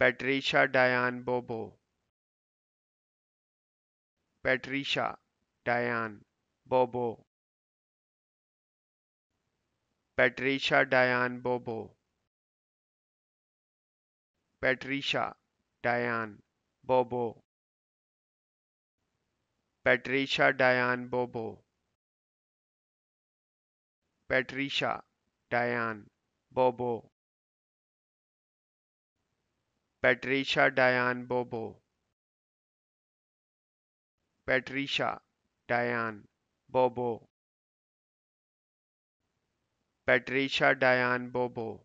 Patricia Diane Bobo. Patricia Diane Bobo. Patricia Diane Bobo. Patricia Diane Bobo. Patricia Diane Bobo. Patricia Diane Bobo. Patricia Diane Bobo Patricia Diane Bobo Patricia Diane Bobo